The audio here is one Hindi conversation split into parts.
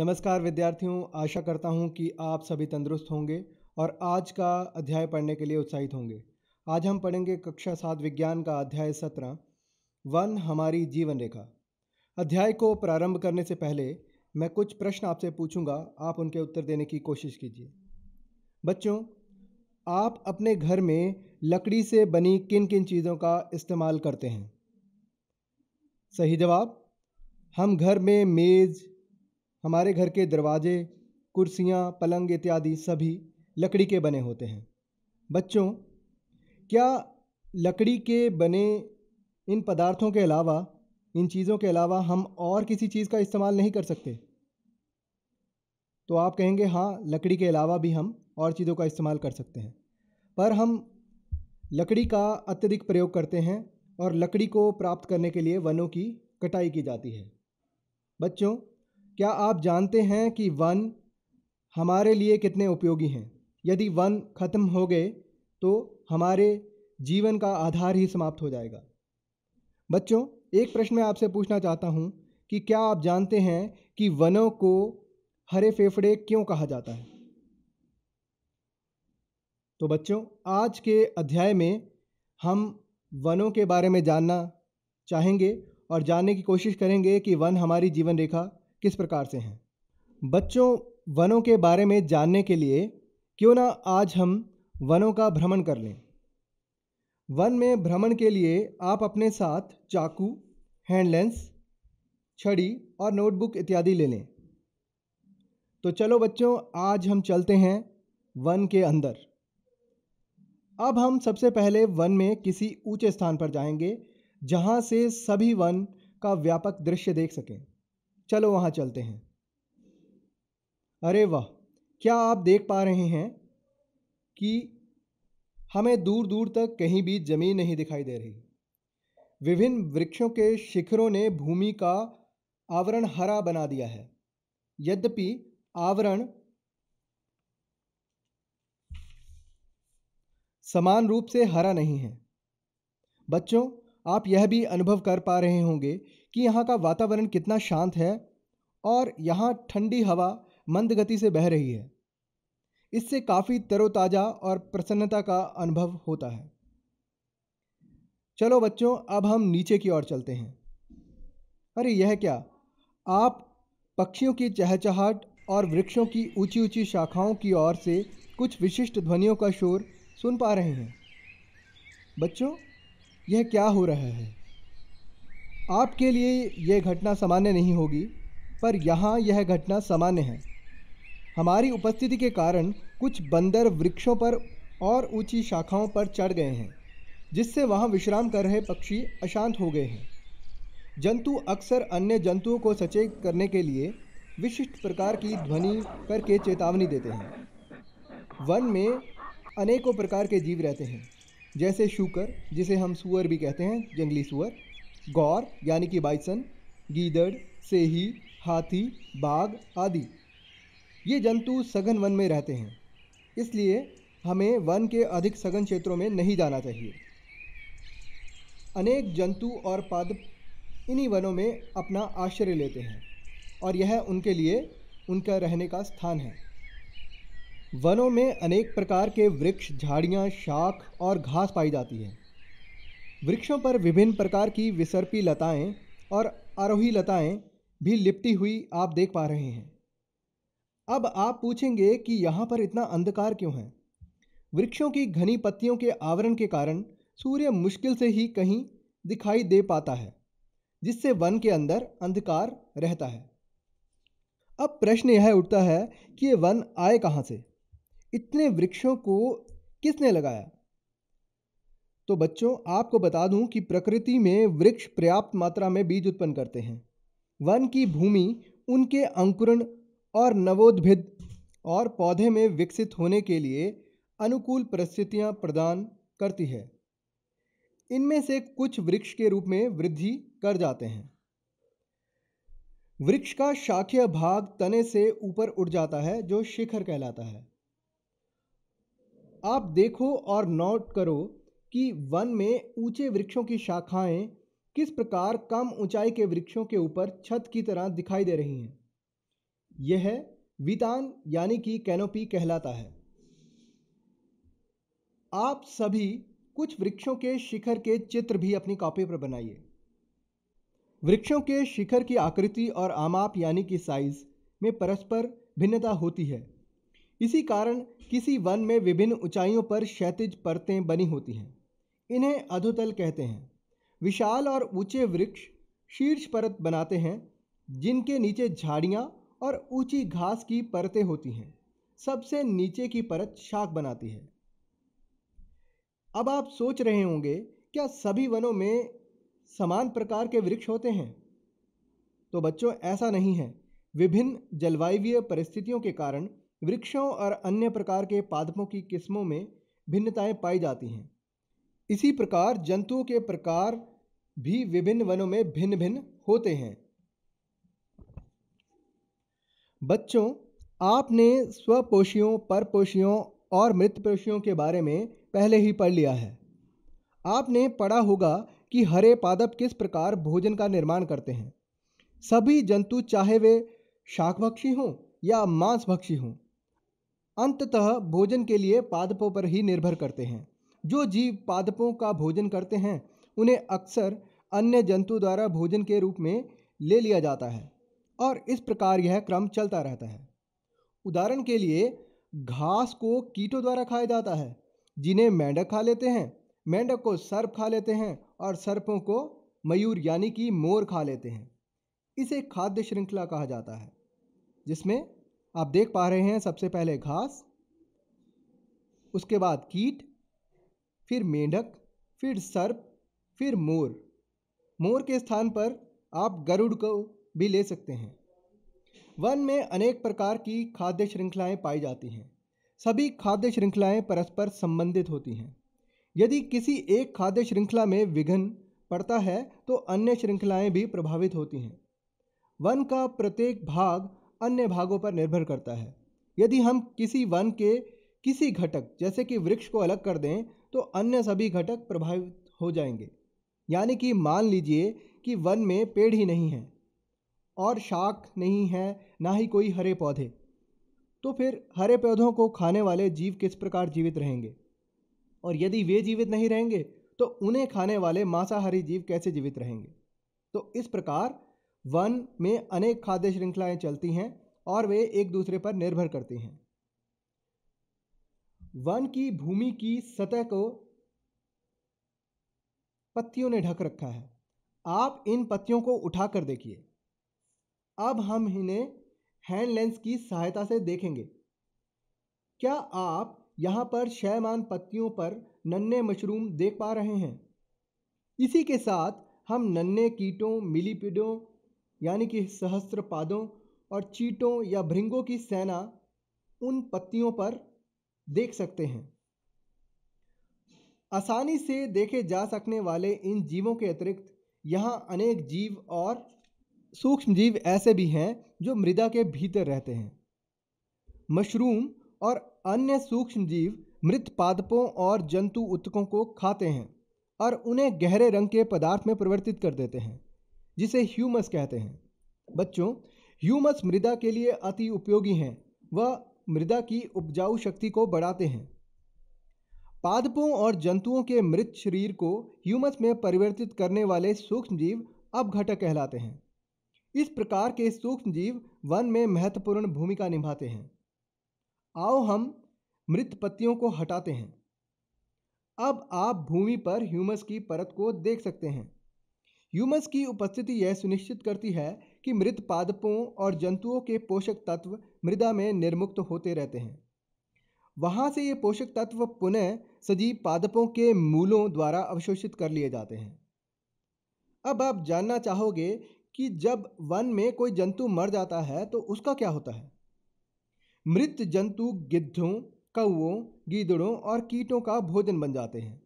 नमस्कार विद्यार्थियों आशा करता हूँ कि आप सभी तंदुरुस्त होंगे और आज का अध्याय पढ़ने के लिए उत्साहित होंगे आज हम पढ़ेंगे कक्षा सात विज्ञान का अध्याय सत्रह वन हमारी जीवन रेखा अध्याय को प्रारंभ करने से पहले मैं कुछ प्रश्न आपसे पूछूंगा आप उनके उत्तर देने की कोशिश कीजिए बच्चों आप अपने घर में लकड़ी से बनी किन किन चीज़ों का इस्तेमाल करते हैं सही जवाब हम घर में मेज़ हमारे घर के दरवाजे कुर्सियाँ पलंग इत्यादि सभी लकड़ी के बने होते हैं बच्चों क्या लकड़ी के बने इन पदार्थों के अलावा इन चीज़ों के अलावा हम और किसी चीज़ का इस्तेमाल नहीं कर सकते तो आप कहेंगे हाँ लकड़ी के अलावा भी हम और चीज़ों का इस्तेमाल कर सकते हैं पर हम लकड़ी का अत्यधिक प्रयोग करते हैं और लकड़ी को प्राप्त करने के लिए वनों की कटाई की जाती है बच्चों क्या आप जानते हैं कि वन हमारे लिए कितने उपयोगी हैं यदि वन खत्म हो गए तो हमारे जीवन का आधार ही समाप्त हो जाएगा बच्चों एक प्रश्न मैं आपसे पूछना चाहता हूँ कि क्या आप जानते हैं कि वनों को हरे फेफड़े क्यों कहा जाता है तो बच्चों आज के अध्याय में हम वनों के बारे में जानना चाहेंगे और जानने की कोशिश करेंगे कि वन हमारी जीवन रेखा किस प्रकार से हैं बच्चों वनों के बारे में जानने के लिए क्यों ना आज हम वनों का भ्रमण कर लें वन में भ्रमण के लिए आप अपने साथ चाकू हैंड लेंस छड़ी और नोटबुक इत्यादि ले लें तो चलो बच्चों आज हम चलते हैं वन के अंदर अब हम सबसे पहले वन में किसी ऊंचे स्थान पर जाएंगे जहां से सभी वन का व्यापक दृश्य देख सकें चलो वहाँ चलते हैं अरे वाह क्या आप देख पा रहे हैं कि हमें दूर दूर तक कहीं भी ज़मीन नहीं दिखाई दे रही विभिन्न वृक्षों के शिखरों ने भूमि का आवरण हरा बना दिया है यद्यपि आवरण समान रूप से हरा नहीं है बच्चों आप यह भी अनुभव कर पा रहे होंगे कि यहाँ का वातावरण कितना शांत है और यहाँ ठंडी हवा मंद गति से बह रही है इससे काफ़ी तरोताज़ा और प्रसन्नता का अनुभव होता है चलो बच्चों अब हम नीचे की ओर चलते हैं अरे यह क्या आप पक्षियों की चहचहाट और वृक्षों की ऊंची ऊंची शाखाओं की ओर से कुछ विशिष्ट ध्वनियों का शोर सुन पा रहे हैं बच्चों यह क्या हो रहा है आपके लिए यह घटना सामान्य नहीं होगी पर यहाँ यह घटना सामान्य है हमारी उपस्थिति के कारण कुछ बंदर वृक्षों पर और ऊंची शाखाओं पर चढ़ गए हैं जिससे वहाँ विश्राम कर रहे पक्षी अशांत हो गए हैं जंतु अक्सर अन्य जंतुओं को सचेत करने के लिए विशिष्ट प्रकार की ध्वनि करके चेतावनी देते हैं वन में अनेकों प्रकार के जीव रहते हैं जैसे शूकर जिसे हम सुअर भी कहते हैं जंगली सुअर गौर यानी कि बाइसन गीदड़ सेही हाथी बाघ आदि ये जंतु सघन वन में रहते हैं इसलिए हमें वन के अधिक सघन क्षेत्रों में नहीं जाना चाहिए अनेक जंतु और पद इन्हीं वनों में अपना आश्रय लेते हैं और यह उनके लिए उनका रहने का स्थान है वनों में अनेक प्रकार के वृक्ष झाड़ियाँ शाख और घास पाई जाती है वृक्षों पर विभिन्न प्रकार की विसर्पी लताएं और आरोही लताएं भी लिपटी हुई आप देख पा रहे हैं अब आप पूछेंगे कि यहाँ पर इतना अंधकार क्यों है वृक्षों की घनी पत्तियों के आवरण के कारण सूर्य मुश्किल से ही कहीं दिखाई दे पाता है जिससे वन के अंदर अंधकार रहता है अब प्रश्न यह उठता है कि ये वन आए कहाँ से इतने वृक्षों को किसने लगाया तो बच्चों आपको बता दूं कि प्रकृति में वृक्ष पर्याप्त मात्रा में बीज उत्पन्न करते हैं वन की भूमि उनके अंकुरण और नवोद्भिद और पौधे में विकसित होने के लिए अनुकूल परिस्थितियां प्रदान करती है इनमें से कुछ वृक्ष के रूप में वृद्धि कर जाते हैं वृक्ष का शाखीय भाग तने से ऊपर उठ जाता है जो शिखर कहलाता है आप देखो और नोट करो कि वन में ऊंचे वृक्षों की शाखाएं किस प्रकार कम ऊंचाई के वृक्षों के ऊपर छत की तरह दिखाई दे रही हैं यह वितान यानी कि कैनोपी कहलाता है आप सभी कुछ वृक्षों के शिखर के चित्र भी अपनी कॉपी पर बनाइए वृक्षों के शिखर की आकृति और आमाप यानी कि साइज में परस्पर भिन्नता होती है इसी कारण किसी वन में विभिन्न ऊंचाइयों पर क्षैतिज परतें बनी होती हैं इन्हें अधोतल कहते हैं विशाल और ऊंचे वृक्ष शीर्ष परत बनाते हैं जिनके नीचे झाड़ियाँ और ऊंची घास की परतें होती हैं सबसे नीचे की परत शाख बनाती है अब आप सोच रहे होंगे क्या सभी वनों में समान प्रकार के वृक्ष होते हैं तो बच्चों ऐसा नहीं है विभिन्न जलवायवीय परिस्थितियों के कारण वृक्षों और अन्य प्रकार के पादपों की किस्मों में भिन्नताएं पाई जाती हैं इसी प्रकार जंतुओं के प्रकार भी विभिन्न वनों में भिन्न भिन्न होते हैं बच्चों आपने स्वपोषियों परपोषियों और मृतपोषियों के बारे में पहले ही पढ़ लिया है आपने पढ़ा होगा कि हरे पादप किस प्रकार भोजन का निर्माण करते हैं सभी जंतु चाहे वे शाकभक्षी हों या मांसभक्षी हों अंततः भोजन के लिए पादपों पर ही निर्भर करते हैं जो जीव पादपों का भोजन करते हैं उन्हें अक्सर अन्य जंतु द्वारा भोजन के रूप में ले लिया जाता है और इस प्रकार यह क्रम चलता रहता है उदाहरण के लिए घास को कीटों द्वारा खाया जाता है जिन्हें मेंढक खा लेते हैं मेंढक को सर्प खा लेते हैं और सर्पों को मयूर यानी कि मोर खा लेते हैं इसे खाद्य श्रृंखला कहा जाता है जिसमें आप देख पा रहे हैं सबसे पहले घास उसके बाद कीट फिर मेंढक फिर सर्प फिर मोर मोर के स्थान पर आप गरुड़ को भी ले सकते हैं वन में अनेक प्रकार की खाद्य श्रृंखलाएं पाई जाती हैं सभी खाद्य श्रृंखलाएं परस्पर संबंधित होती हैं यदि किसी एक खाद्य श्रृंखला में विघन पड़ता है तो अन्य श्रृंखलाएं भी प्रभावित होती हैं वन का प्रत्येक भाग अन्य भागों पर निर्भर करता है यदि हम किसी वन के किसी घटक जैसे कि वृक्ष को अलग कर दें तो अन्य सभी घटक प्रभावित हो जाएंगे यानी कि मान लीजिए कि वन में पेड़ ही नहीं है और शाख नहीं है ना ही कोई हरे पौधे तो फिर हरे पौधों को खाने वाले जीव किस प्रकार जीवित रहेंगे और यदि वे जीवित नहीं रहेंगे तो उन्हें खाने वाले मांसाहारी जीव कैसे जीवित रहेंगे तो इस प्रकार वन में अनेक खाद्य श्रृंखलाएं चलती हैं और वे एक दूसरे पर निर्भर करती हैं वन की भूमि की सतह को पत्तियों ने ढक रखा है आप इन पत्तियों को उठा कर देखिए अब हम इन्हें हैंड लेंस की सहायता से देखेंगे क्या आप यहाँ पर शयमान पत्तियों पर नन्हे मशरूम देख पा रहे हैं इसी के साथ हम नन्हे कीटों मिलीपिडों यानी कि सहस्त्र पादों और चीटों या भृंगों की सेना उन पत्तियों पर देख सकते हैं आसानी से देखे जा सकने वाले इन जीवों के अतिरिक्त यहाँ अनेक जीव और सूक्ष्म जीव ऐसे भी हैं जो मृदा के भीतर रहते हैं मशरूम और अन्य सूक्ष्म जीव मृत पादपों और जंतु उत्तकों को खाते हैं और उन्हें गहरे रंग के पदार्थ में परिवर्तित कर देते हैं जिसे ह्यूमस कहते हैं बच्चों ह्यूमस मृदा के लिए अति उपयोगी हैं वह मृदा की उपजाऊ शक्ति को बढ़ाते हैं पादपों और जंतुओं के मृत शरीर को ह्यूमस में परिवर्तित करने वाले सूक्ष्म जीव अब घटक कहलाते हैं इस प्रकार के सूक्ष्म जीव वन में महत्वपूर्ण भूमिका निभाते हैं आओ हम मृत पत्तियों को हटाते हैं अब आप भूमि पर ह्यूमस की परत को देख सकते हैं ह्यूमस की उपस्थिति यह सुनिश्चित करती है कि मृत पादपों और जंतुओं के पोषक तत्व मृदा में निर्मुक्त होते रहते हैं वहाँ से ये पोषक तत्व पुनः सजीव पादपों के मूलों द्वारा अवशोषित कर लिए जाते हैं अब आप जानना चाहोगे कि जब वन में कोई जंतु मर जाता है तो उसका क्या होता है मृत जंतु गिद्धों कौओं गीदड़ों और कीटों का भोजन बन जाते हैं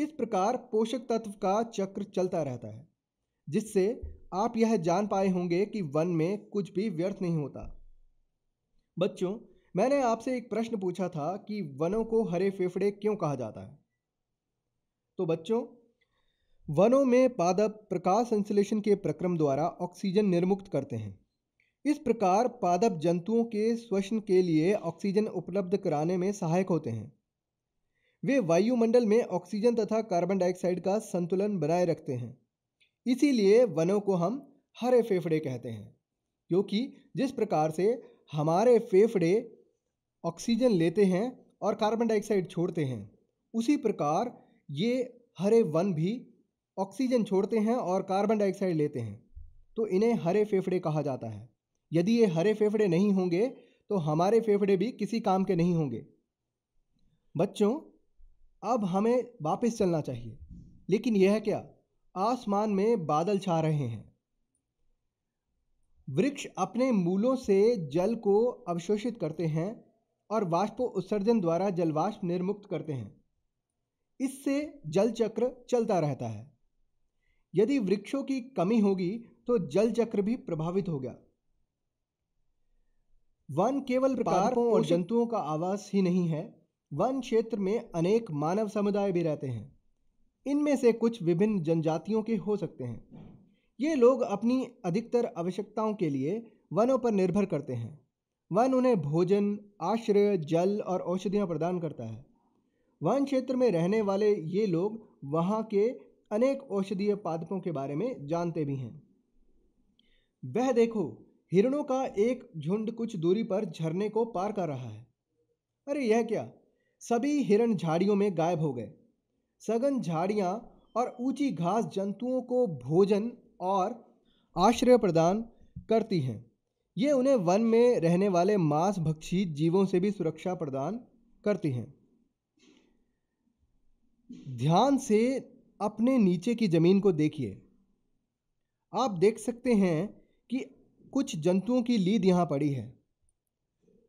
इस प्रकार पोषक तत्व का चक्र चलता रहता है जिससे आप यह जान पाए होंगे कि वन में कुछ भी व्यर्थ नहीं होता बच्चों मैंने आपसे एक प्रश्न पूछा था कि वनों को हरे फेफड़े क्यों कहा जाता है तो बच्चों वनों में पादप प्रकाश संश्लेषण के प्रक्रम द्वारा ऑक्सीजन निर्मुक्त करते हैं इस प्रकार पादप जंतुओं के श्वसन के लिए ऑक्सीजन उपलब्ध कराने में सहायक होते हैं वे वायुमंडल में ऑक्सीजन तथा कार्बन डाइऑक्साइड का संतुलन बनाए रखते हैं इसीलिए वनों को हम हरे फेफड़े कहते हैं क्योंकि जिस प्रकार से हमारे फेफड़े ऑक्सीजन लेते हैं और कार्बन डाइऑक्साइड छोड़ते हैं उसी प्रकार ये हरे वन भी ऑक्सीजन छोड़ते हैं और कार्बन डाइऑक्साइड लेते हैं तो इन्हें हरे फेफड़े कहा जाता है यदि ये हरे फेफड़े नहीं होंगे तो हमारे फेफड़े भी किसी काम के नहीं होंगे बच्चों अब हमें वापस चलना चाहिए लेकिन यह क्या आसमान में बादल छा रहे हैं वृक्ष अपने मूलों से जल को अवशोषित करते हैं और वाष्प उत्सर्जन द्वारा जलवाष्प निर्मुक्त करते हैं इससे जल चक्र चलता रहता है यदि वृक्षों की कमी होगी तो जल चक्र भी प्रभावित हो गया वन केवल पार्कों और जंतुओं का आवास ही नहीं है वन क्षेत्र में अनेक मानव समुदाय भी रहते हैं इनमें से कुछ विभिन्न जनजातियों के हो सकते हैं ये लोग अपनी अधिकतर आवश्यकताओं के लिए वनों पर निर्भर करते हैं वन उन्हें भोजन आश्रय जल और औषधियाँ प्रदान करता है वन क्षेत्र में रहने वाले ये लोग वहाँ के अनेक औषधीय पादपों के बारे में जानते भी हैं वह देखो हिरणों का एक झुंड कुछ दूरी पर झरने को पार कर रहा है अरे यह क्या सभी हिरण झाड़ियों में गायब हो गए सघन झाड़ियाँ और ऊंची घास जंतुओं को भोजन और आश्रय प्रदान करती हैं ये उन्हें वन में रहने वाले मांस भक्षी जीवों से भी सुरक्षा प्रदान करती हैं ध्यान से अपने नीचे की ज़मीन को देखिए आप देख सकते हैं कि कुछ जंतुओं की लीद यहाँ पड़ी है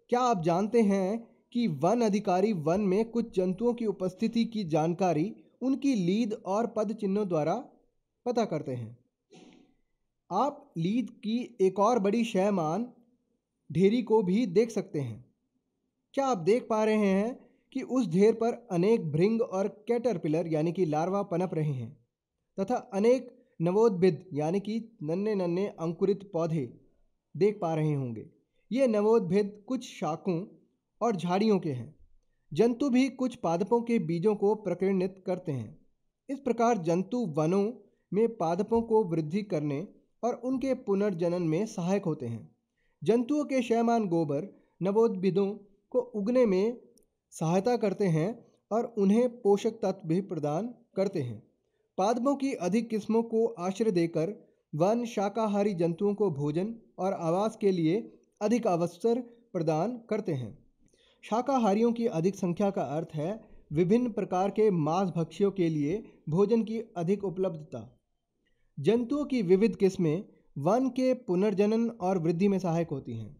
क्या आप जानते हैं कि वन अधिकारी वन में कुछ जंतुओं की उपस्थिति की जानकारी उनकी लीद और पद चिन्हों द्वारा पता करते हैं आप लीद की एक और बड़ी शहमान ढेरी को भी देख सकते हैं क्या आप देख पा रहे हैं कि उस ढेर पर अनेक भृंग और कैटरपिलर यानी कि लार्वा पनप रहे हैं तथा अनेक नवोद्भिद यानी कि नन्हे नन्हे अंकुरित पौधे देख पा रहे होंगे ये नवोद्भिद कुछ शाखों और झाड़ियों के हैं जंतु भी कुछ पादपों के बीजों को प्रकीर्णित करते हैं इस प्रकार जंतु वनों में पादपों को वृद्धि करने और उनके पुनर्जनन में सहायक होते हैं जंतुओं के शयमान गोबर नवोद्भिदों को उगने में सहायता करते हैं और उन्हें पोषक तत्व भी प्रदान करते हैं पादपों की अधिक किस्मों को आश्रय देकर वन शाकाहारी जंतुओं को भोजन और आवास के लिए अधिक अवसर प्रदान करते हैं शाकाहारियों की अधिक संख्या का अर्थ है विभिन्न प्रकार के मांस भक्षियों के लिए भोजन की अधिक उपलब्धता जंतुओं की विविध किस्में वन के पुनर्जनन और वृद्धि में सहायक होती हैं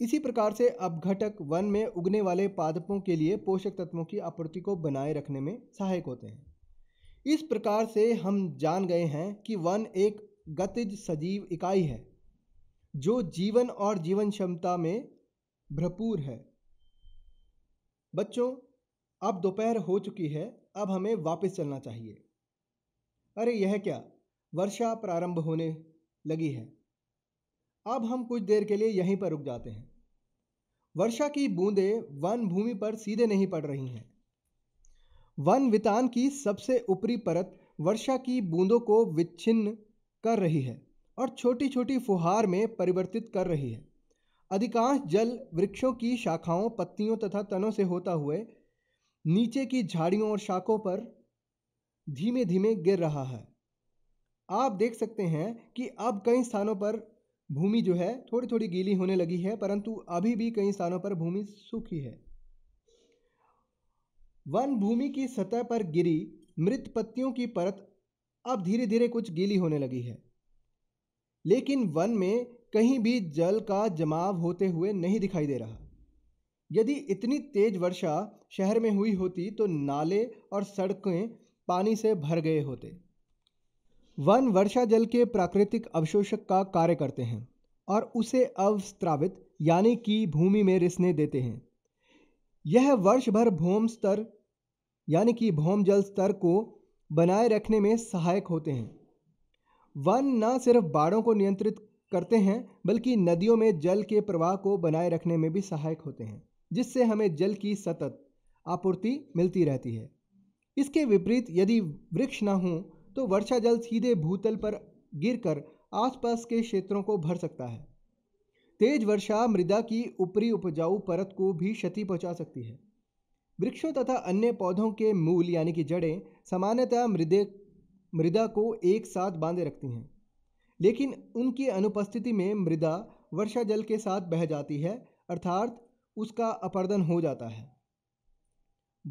इसी प्रकार से अपघटक वन में उगने वाले पादपों के लिए पोषक तत्वों की आपूर्ति को बनाए रखने में सहायक होते हैं इस प्रकार से हम जान गए हैं कि वन एक गतिज सजीव इकाई है जो जीवन और जीवन क्षमता में भरपूर है बच्चों अब दोपहर हो चुकी है अब हमें वापस चलना चाहिए अरे यह क्या वर्षा प्रारंभ होने लगी है अब हम कुछ देर के लिए यहीं पर रुक जाते हैं वर्षा की बूंदें वन भूमि पर सीधे नहीं पड़ रही हैं वन वितान की सबसे ऊपरी परत वर्षा की बूंदों को विच्छिन्न कर रही है और छोटी छोटी फुहार में परिवर्तित कर रही है अधिकांश जल वृक्षों की शाखाओं पत्तियों तथा तनों से होता हुए नीचे की झाड़ियों और शाखों पर धीमे धीमे गिर रहा है आप देख सकते हैं कि अब कई स्थानों पर भूमि जो है थोड़ी थोड़ी गीली होने लगी है परंतु अभी भी कई स्थानों पर भूमि सूखी है वन भूमि की सतह पर गिरी मृत पत्तियों की परत अब धीरे धीरे कुछ गीली होने लगी है लेकिन वन में कहीं भी जल का जमाव होते हुए नहीं दिखाई दे रहा यदि इतनी तेज वर्षा शहर में हुई होती तो नाले और सड़कें पानी से भर गए होते वन वर्षा जल के प्राकृतिक अवशोषक का कार्य करते हैं और उसे अवस्त्रावित यानी कि भूमि में रिसने देते हैं यह वर्ष भर भौम स्तर यानी कि भौम जल स्तर को बनाए रखने में सहायक होते हैं वन न सिर्फ बाढ़ों को नियंत्रित करते हैं बल्कि नदियों में जल के प्रवाह को बनाए रखने में भी सहायक होते हैं जिससे हमें जल की सतत आपूर्ति मिलती रहती है इसके विपरीत यदि वृक्ष ना हों तो वर्षा जल सीधे भूतल पर गिरकर आसपास के क्षेत्रों को भर सकता है तेज वर्षा मृदा की ऊपरी उपजाऊ परत को भी क्षति पहुंचा सकती है वृक्षों तथा अन्य पौधों के मूल यानी कि जड़ें सामान्यतः मृदे मृदा को एक साथ बांधे रखती हैं लेकिन उनकी अनुपस्थिति में मृदा वर्षा जल के साथ बह जाती है अर्थात उसका अपर्दन हो जाता है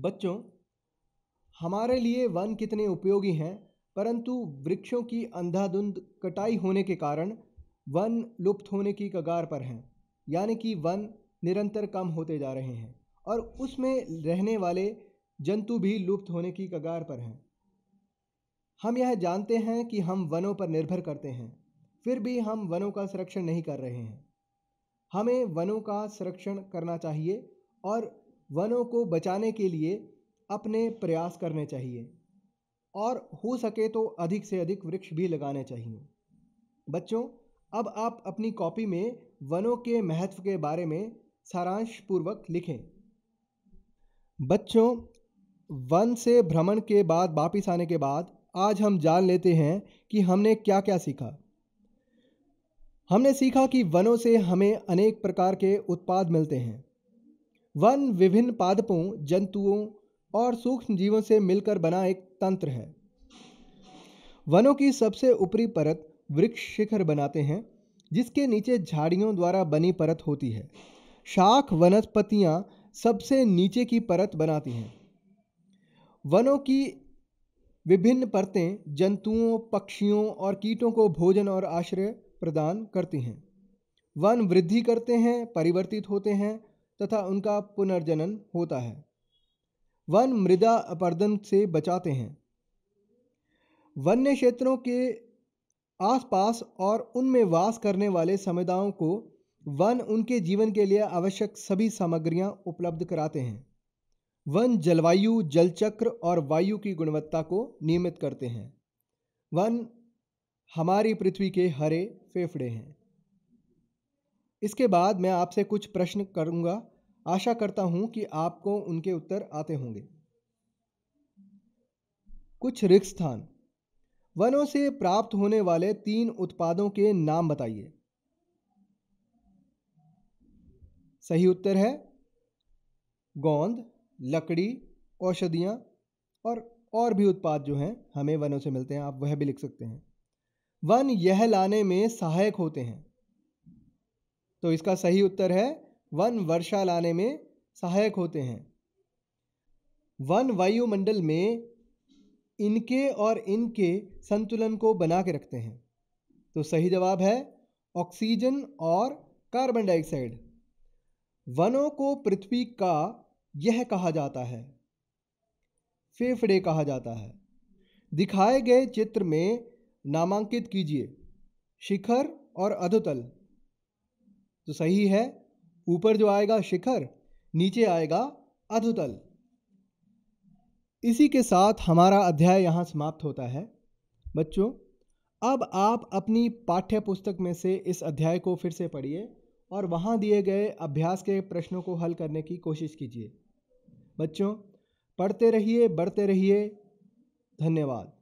बच्चों हमारे लिए वन कितने उपयोगी हैं परंतु वृक्षों की अंधाधुंध कटाई होने के कारण वन लुप्त होने की कगार पर हैं यानी कि वन निरंतर कम होते जा रहे हैं और उसमें रहने वाले जंतु भी लुप्त होने की कगार पर हैं हम यह जानते हैं कि हम वनों पर निर्भर करते हैं फिर भी हम वनों का संरक्षण नहीं कर रहे हैं हमें वनों का संरक्षण करना चाहिए और वनों को बचाने के लिए अपने प्रयास करने चाहिए और हो सके तो अधिक से अधिक वृक्ष भी लगाने चाहिए बच्चों अब आप अपनी कॉपी में वनों के महत्व के बारे में सारांश पूर्वक लिखें बच्चों वन से भ्रमण के बाद वापिस आने के बाद आज हम जान लेते हैं कि हमने क्या क्या सीखा हमने सीखा कि वनों से हमें अनेक प्रकार के उत्पाद मिलते हैं वन विभिन्न पादपों जंतुओं और सूक्ष्म जीवों से मिलकर बना एक तंत्र है वनों की सबसे ऊपरी परत वृक्ष शिखर बनाते हैं जिसके नीचे झाड़ियों द्वारा बनी परत होती है शाख वनस्पतियां सबसे नीचे की परत बनाती हैं वनों की विभिन्न परतें जंतुओं पक्षियों और कीटों को भोजन और आश्रय प्रदान करती हैं वन वृद्धि करते हैं परिवर्तित होते हैं तथा उनका पुनर्जनन होता है वन मृदा अपर्दन से बचाते हैं वन्य क्षेत्रों के आसपास और उनमें वास करने वाले समुदायों को वन उनके जीवन के लिए आवश्यक सभी सामग्रियां उपलब्ध कराते हैं वन जलवायु जलचक्र और वायु की गुणवत्ता को नियमित करते हैं वन हमारी पृथ्वी के हरे फेफड़े हैं इसके बाद मैं आपसे कुछ प्रश्न करूंगा आशा करता हूं कि आपको उनके उत्तर आते होंगे कुछ रिक्त स्थान वनों से प्राप्त होने वाले तीन उत्पादों के नाम बताइए सही उत्तर है गोंद लकड़ी औषधियां और और भी उत्पाद जो हैं हमें वनों से मिलते हैं आप वह भी लिख सकते हैं वन यह लाने में सहायक होते हैं तो इसका सही उत्तर है वन वर्षा लाने में सहायक होते हैं वन वायुमंडल में इनके और इनके संतुलन को बना के रखते हैं तो सही जवाब है ऑक्सीजन और कार्बन डाइऑक्साइड वनों को पृथ्वी का यह कहा जाता है फेफड़े कहा जाता है दिखाए गए चित्र में नामांकित कीजिए शिखर और अधोतल तो सही है ऊपर जो आएगा शिखर नीचे आएगा अधुतल इसी के साथ हमारा अध्याय यहाँ समाप्त होता है बच्चों अब आप अपनी पाठ्य पुस्तक में से इस अध्याय को फिर से पढ़िए और वहाँ दिए गए अभ्यास के प्रश्नों को हल करने की कोशिश कीजिए बच्चों पढ़ते रहिए बढ़ते रहिए धन्यवाद